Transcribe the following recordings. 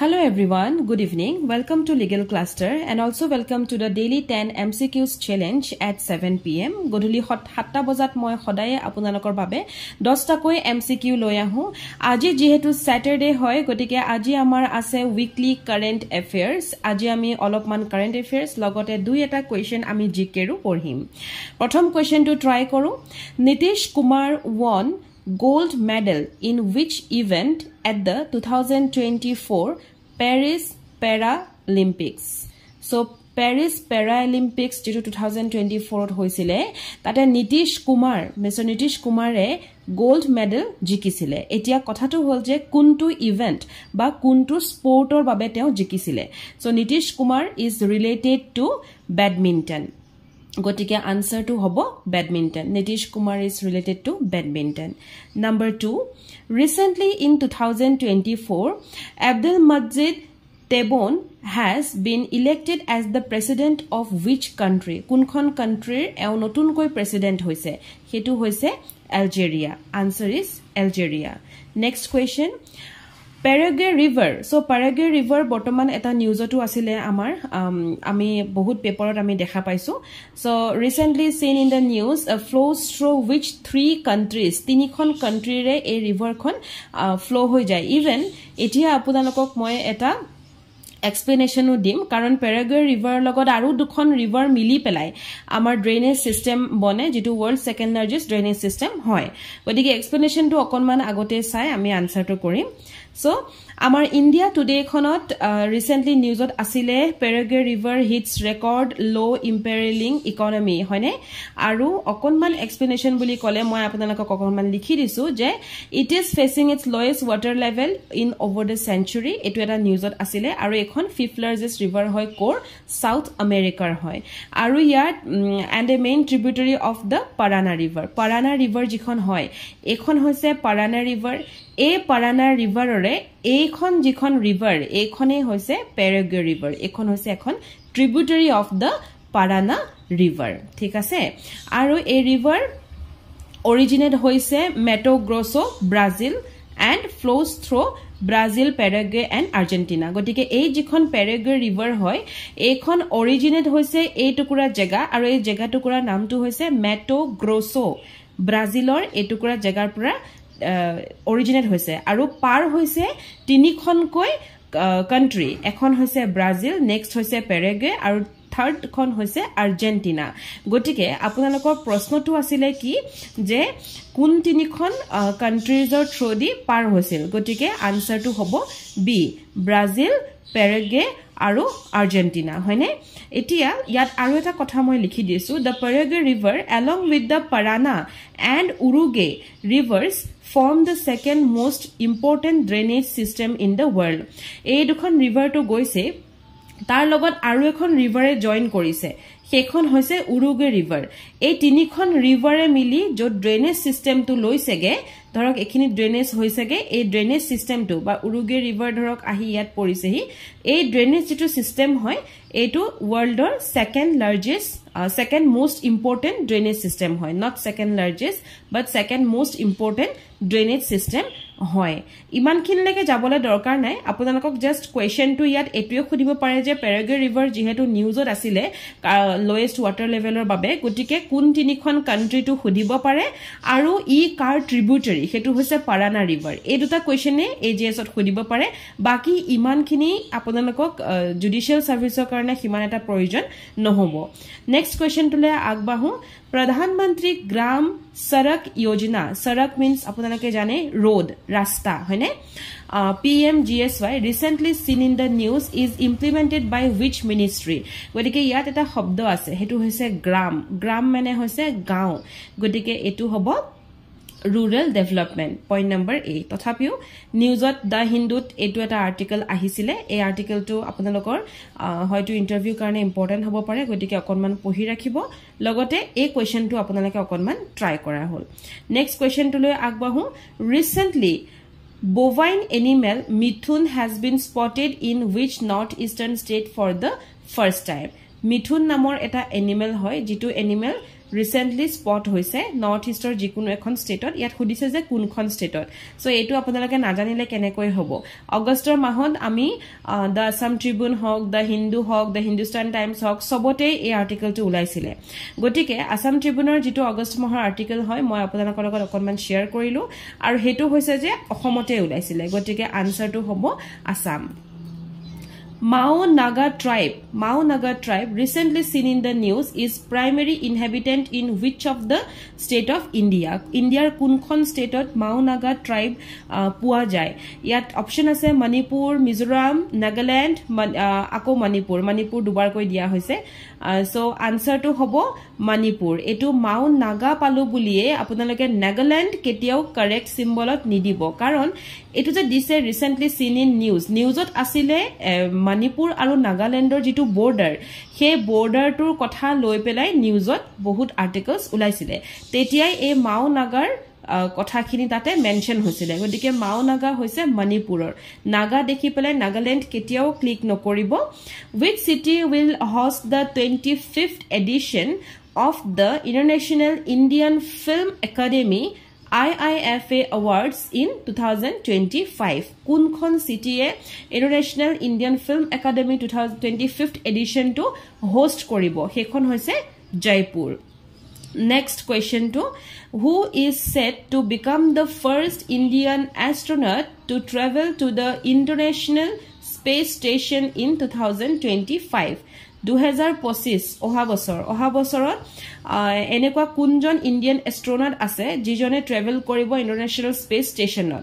Hello everyone, good evening. Welcome to Legal Cluster and also welcome to the daily 10 MCQs challenge at 7 pm. Goduli hot hatta bozat moi hodaye apunanakor babe. Dostakoi MCQ loyahu. Aji jihetu Saturday hoi gotike aji amar ase weekly current affairs. Aji ami olopman current affairs logote dueta question ami jikeru for him. Potom question to try koru. Nitish Kumar won gold medal in which event at the 2024 Paris Paralympics? So Paris Paralympics to 2024 হৈছিলে তাতে Nitish Kumar mister Nitish কুমাৰে gold medal জিকিছিলে এতিয়া কথাটো হ'ল যে কোনটো event বা কোনটো স্পৰ্টৰ বাবে তেওঁ জিকিছিলে so' Nitish Kumar is related to badminton গতিকে আনচাৰটো হ'ব badminton Nitish Kumar is related to badminton number two recently in two thousand twenty four Abdelmadjid Tebboune has been elected as the president of which country কোনখন কাণ্ট্ৰিৰ এওঁ নতুনকৈ প্ৰেচিডেণ্ট হৈছে সেইটো হৈছে Algeria answer is Algeria next question Paraguay river so' Paraguay river বৰ্তমান এটা নিউজতো আছিলে আমাৰ আমি বহুত পেপাৰত আমি দেখা পাইছোঁ so' recently seen in the news flow' through' which three countries তিনিখন কাণ্ট্ৰিৰে এই ৰিভাৰখন ফ্ল' হৈ যায় ইভেন এতিয়া আপোনালোকক মই এটা এক্সপ্লেনেশ্যনো দিম কাৰণ পেৰাগুৱে ৰিভাৰৰ লগত আৰু দুখন ৰিভাৰ মিলি পেলাই আমাৰ ড্ৰেইনেজ ছিষ্টেম বনে যিটো world second largest drainage system হয় গতিকে এক্সপ্লেনেশ্যনটো অকণমান আগতে চাই আমি আনচাৰটো কৰিম চ' আমাৰ ইণ্ডিয়া টুডেখনত ৰিচেণ্টলি নিউজত আছিলে পেৰাগে ৰিভাৰ হিটছ ৰেকৰ্ড ল' ইম্পেৰেলিং ইকনমি হয়নে আৰু অকণমান এক্সপ্লেনেশ্যন বুলি ক'লে মই আপোনালোকক অকণমান লিখি দিছোঁ যে it is facing its lowest water level in over the century এইটো এটা নিউজত আছিলে আৰু এইখন ফিফ লাৰ্জেষ্ট ৰিভাৰ হয় ক'ৰ ছাউথ আমেৰিকাৰ হয় আৰু ইয়াত and a main tributary of the Parana river Parana river যিখন হয় এইখন হৈছে পাৰানা ৰিভাৰ এই পাৰানা ৰিভাৰৰে এইখন যিখন ৰিভাৰ এইখনেই হৈছে পেৰেগ ৰিভাৰ এইখন হৈছে এখন tributary of the Parana river ঠিক আছে আৰু এই ৰিভাৰ অৰিজিনেট হৈছে Mato Grosso' Brazil and flows through' Brazil Paraguay and Argentina গতিকে এই যিখন পেৰেগে ৰিভাৰ হয় এইখন অৰিজিনেট হৈছে এই টুকুৰা জেগা আৰু এই জেগাটুকুৰাৰ নামটো হৈছে মেটগ্ৰছ' ব্ৰাজিলৰ এই টুকুৰা জেগাৰ পৰা অৰিজিনেট হৈছে আৰু পাৰ হৈছে তিনিখনকৈ কাণ্ট্ৰি এখন হৈছে ব্ৰাজিল নেক্সট হৈছে পেৰেগুৱে আৰু থাৰ্ডখন হৈছে আৰ্জেণ্টিনা গতিকে আপোনালোকৰ প্ৰশ্নটো আছিলে কি যে কোন তিনিখন কাণ্ট্ৰিজৰ থ্ৰুদি পাৰ হৈছিল গতিকে আনচাৰটো হ'ব বি ব্ৰাজিল পেৰেগে আৰু আৰ্জেণ্টিনা হয়নে এতিয়া ইয়াত আৰু এটা কথা মই লিখি দিছোঁ the Paraguay river along with the Parana and Uruguay rivers form the second most important drainage system in the world এই দুখন ৰিভাৰটো গৈছে তাৰ লগত আৰু এখন ৰিভাৰে জইন কৰিছে সেইখন হৈছে উৰুগে ৰিভাৰ এই তিনিখন ৰিভাৰে মিলি য'ত ড্ৰেইনেজ ছিষ্টেমটো লৈছেগৈ ধৰক এইখিনি ড্ৰেইনেজ হৈছেগৈ এই ড্ৰেইনেজ ছিষ্টেমটো বা উৰুগে ৰিভাৰ ধৰক আহি ইয়াত পৰিছেহি এই ড্ৰেইনেজ যিটো ছিষ্টেম হয় এইটো ৱৰ্ল্ডৰ second largest second most important drainage system হয় not second largest but second most important drainage system হয় ইমানখিনিলৈকে যাবলৈ দৰকাৰ নাই আপোনালোকক জাষ্ট কুৱেশ্যনটো ইয়াত এইটোৱে সুধিব পাৰে যে পেৰাগে ৰিভাৰ যিহেতু নিউজত আছিলে লৱেষ্ট ৱাটাৰ লেভেলৰ বাবে গতিকে কোন তিনিখন কাণ্ট্ৰিটো সুধিব পাৰে আৰু ই কাৰ ট্ৰিবিউটেৰী সেইটো হৈছে পাৰানা ৰিভাৰ এই দুটা কুৱেশ্যনে এ জি এছত সুধিব পাৰে বাকী ইমানখিনি আপোনালোকক জুডিচিয়েল ছাৰ্ভিচৰ কাৰণে সিমান এটা প্ৰয়োজন নহ'ব নেক্সট কুৱেশ্যনটোলৈ আগবাঢ়ো প্ৰধানমন্ত্ৰী গ্ৰাম সড়ক যোজনা সড়ক মিনছ আপোনালোকে জানে ৰোড ৰাস্তা হয়নে P M G S Y recently seen in the news is implemented by which ministry গতিকে ইয়াত এটা শব্দ আছে সেইটো হৈছে গ্ৰাম গ্ৰাম মানে হৈছে গাঁও গতিকে এইটো হ'ব ৰুৰেল ডেভেলপমেণ্ট পইণ্ট নম্বৰ এই তথাপিও নিউজত দ্য হিন্দুত এইটো এটা আৰ্টিকেল আহিছিলে এই আৰ্টিকেলটো আপোনালোকৰ হয়তো ইণ্টাৰভিউৰ কাৰণে ইম্পৰ্টেণ্ট হ'ব পাৰে গতিকে অকণমান পঢ়ি ৰাখিব লগতে এই কুৱেশ্যনটো আপোনালোকে অকণমান ট্ৰাই কৰা হ'ল নেক্সট কুৱেশ্যনটোলৈ আগবাঢ়ো recently bovine animal mithun has been spotted in which north eastern state for the first time mithun নামৰ এটা এনিমেল হয় যিটো এনিমেল ৰিচেণ্টলি স্পট হৈছে নৰ্থ ইষ্টৰ যিকোনো এখন ষ্টেটত ইয়াত সুধিছে যে কোনখন ষ্টেটত চ' এইটো আপোনালোকে নাজানিলে কেনেকৈ হ'ব অগষ্টৰ মাহত আমি দ্য আছাম ট্ৰিবিউন হওক দ্য হিন্দু হওক দ্য হিন্দুস্তান টাইমছ হওক চবতেই এই আৰ্টিকলটো ওলাইছিলে গতিকে আছাম ট্ৰিবিউনৰ যিটো অগষ্ট মাহৰ আৰ্টিকেল হয় মই আপোনালোকৰ লগত অকণমান শ্বেয়াৰ কৰিলোঁ আৰু সেইটো হৈছে যে অসমতে ওলাইছিলে গতিকে আনচাৰটো হ'ব Assam Mao Naga tribe, Mao Naga tribe recently seen in the news is primary inhabitant in which of the state of India? India kunkhon state Mao Naga tribe uh, pua jai. Yat option as Manipur, Mizoram, Nagaland, man, uh, ako Manipur, Manipur dubar koi dia hoise. Uh, so answer to hobo Manipur. Eto Mao Naga palu buliye apunaloke Nagaland ketiao correct symbol of nidibo. Karon এইটো যে দিছে recently seen in news নিউজত আছিলে মণিপুৰ আৰু নাগালেণ্ডৰ যিটো border সেই বৰ্ডাৰটোৰ কথা লৈ পেলাই নিউজত বহুত আৰ্টিকলছ ওলাইছিলে তেতিয়াই এই মাও নাগাৰ কথাখিনি তাতে মেনশ্যন হৈছিলে গতিকে মাও নাগা হৈছে মণিপুৰৰ নাগা দেখি পেলাই নাগালেণ্ড কেতিয়াও ক্লিক নকৰিব which city will host the twenty fifth edition of the International Indian Film Academy I I F A in two thousand twenty five কোনখন চিটিয়ে International Indian Film Academy two thousand twenty fifth এডিশ্যনটো host কৰিব সেইখন হৈছে Jaipur next কুৱেশ্যনটো who is set to become the first Indian astronaut to travel to the International Space Station in two thousand twenty five দুহেজাৰ পঁচিছ অহা বছৰ অহা বছৰত এনেকুৱা কোনজন ইণ্ডিয়ান এষ্ট্ৰনট আছে যিজনে ট্ৰেভেল কৰিব ইণ্টাৰনেশ্যনেল স্পেচ ষ্টেচনত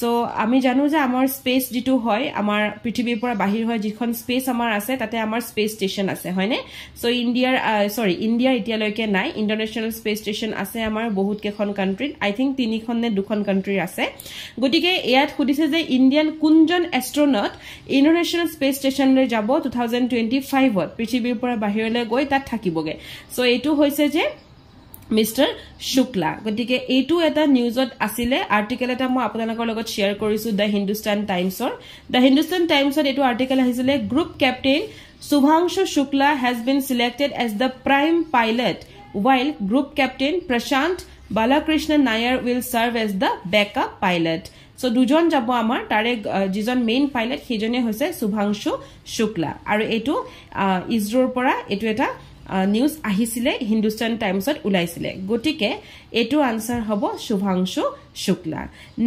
চ' আমি জানো যে আমাৰ স্পেচ যিটো হয় আমাৰ পৃথিৱীৰ পৰা বাহিৰ হয় যিখন স্পেচ আমাৰ আছে তাতে আমাৰ স্পেচ ষ্টেচন আছে হয়নে চ' ইণ্ডিয়াৰ চৰি ইণ্ডিয়া এতিয়ালৈকে নাই ইণ্টাৰনেশ্যনেল স্পেচ ষ্টেচন আছে আমাৰ বহুত কেইখন কাণ্ট্ৰিত আই থিংক তিনিখন নে দুখন কাণ্ট্ৰিৰ আছে গতিকে ইয়াত সুধিছে যে ইণ্ডিয়ান কোনজন এষ্ট্ৰনট ইণ্টাৰনেশ্যনেল স্পেচ ষ্টেচনলৈ যাব টু থাউজেণ্ড টুৱেণ্টি ফাইভত পৃথিৱীৰ পৰা বাহিৰলৈ গৈ তাত থাকিবগৈ চ' এইটো হৈছে যে মিষ্টাৰ শুক্লা গতিকে এইটো এটা নিউজত আছিলে আৰ্টিকেল এটা মই আপোনালোকৰ লগত শ্বেয়াৰ কৰিছো দ্য হিন্দুস্তান টাইমছৰ দ্য হিন্দুস্তান টাইমছত এইটো আৰ্টিকেল আহিছিলে group captain Shubhanshu Shukla has been selected as the prime pilot while group captain Prashanth Balakrishnan Nair will serve as the back up pilot so' দুজন যাব আমাৰ তাৰে যিজন মেইন পাইলট সেইজনে হৈছে শুভাংশু শুক্লা আৰু এইটো ইছৰোৰ পৰা এইটো এটা নিউজ আহিছিলে হিন্দুস্তান টাইমছত ওলাইছিলে গতিকে এইটো আনচাৰ হ'ব শুভাংশু শুক্লা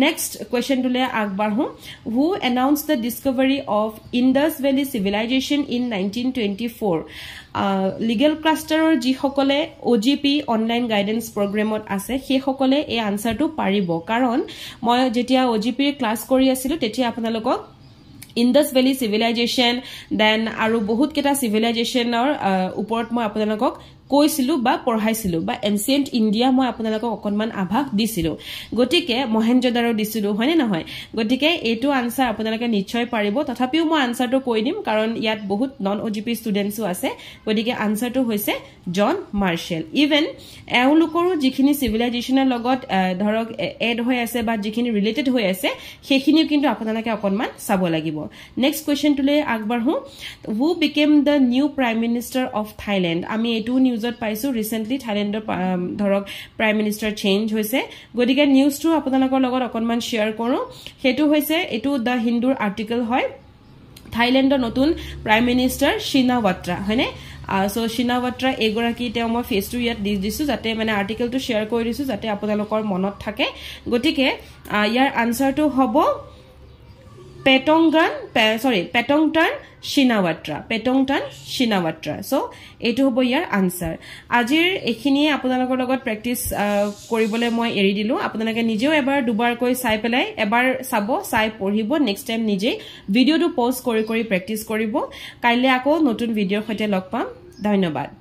নেক্সট কুৱেশ্যনটোলৈ আগবাঢ়ো who announce the discovery of Indus valley civilization in nineteen twenty four legal ক্লাষ্টাৰৰ যিসকলে O' G P online guidance প্ৰগ্ৰেমত আছে সেইসকলে এই আনচাৰটো পাৰিব কাৰণ মই যেতিয়া অ' জি পিৰ ক্লাছ কৰি আছিলোঁ তেতিয়া আপোনালোকক ইণ্ডাছ ভেলী চিভিলাইজেশ্যন দেন আৰু বহুত কেইটা চিভিলাইজেশ্যনৰ ওপৰত মই আপোনালোকক কৈছিলো বা পঢ়াইছিলো বা এনচিয়েণ্ট ইণ্ডিয়া মই আপোনালোকক অকণমান আভাস দিছিলো গতিকে মহেন্দ্ৰ দাৰো দিছিলো হয়নে নহয় গতিকে এইটো আনচাৰ আপোনালোকে নিশ্চয় পাৰিব তথাপিও মই আনচাৰটো কৈ দিম কাৰণ ইয়াত বহুত নন অ জি পি ষ্টুডেণ্টছো আছে গতিকে আনচাৰটো হৈছে জন মাৰ্চেল ইভেন এওঁলোকৰো যিখিনি চিভিলাইজেশ্যনৰ লগত ধৰক এড হৈ আছে বা যিখিনি ৰিলেটেড হৈ আছে সেইখিনিও কিন্তু আপোনালোকে অকণমান চাব লাগিব নেক্সট কুৱেশ্যনটোলৈ আগবাঢ়ো who became the new prime minister of Thailand আমি এইটো নিউজ নিউজত পাইছো ৰিচেণ্টলি থাইলেণ্ডৰ ধৰক প্ৰাইম মিনিষ্টাৰ চেঞ্জ হৈছে গতিকে নিউজটো আপোনালোকৰ লগত অকণমান শ্বেয়াৰ কৰোঁ সেইটো হৈছে এইটো দ্য হিন্দুৰ আৰ্টিকেল হয় থাইলেণ্ডৰ নতুন প্ৰাইম মিনিষ্টাৰ চীনা ৱাট্ৰা হয়নে চ' শ্ৰীনা ৱাট্ৰা এগৰাকী তেওঁ মই ফেচটো ইয়াত দি দিছোঁ যাতে মানে আৰ্টিকেলটো শ্বেয়াৰ কৰি দিছোঁ যাতে আপোনালোকৰ মনত থাকে গতিকে ইয়াৰ আনচাৰটো হ'ব পেটংগান সৰি পেটং টান চিনাৱাট্ৰা পেটং টান চিনাৱাট্ৰা চ' এইটো হ'ব ইয়াৰ আনচাৰ আজিৰ এইখিনিয়ে আপোনালোকৰ লগত প্ৰেক্টিচ কৰিবলৈ মই এৰি দিলোঁ আপোনালোকে নিজেও এবাৰ দুবাৰকৈ চাই পেলাই এবাৰ চাব চাই পঢ়িব নেক্সট টাইম নিজেই ভিডিঅ'টো প'ষ্ট কৰি কৰি প্ৰেক্টিচ কৰিব কাইলৈ আকৌ নতুন ভিডিঅ'ৰ সৈতে লগ পাম ধন্যবাদ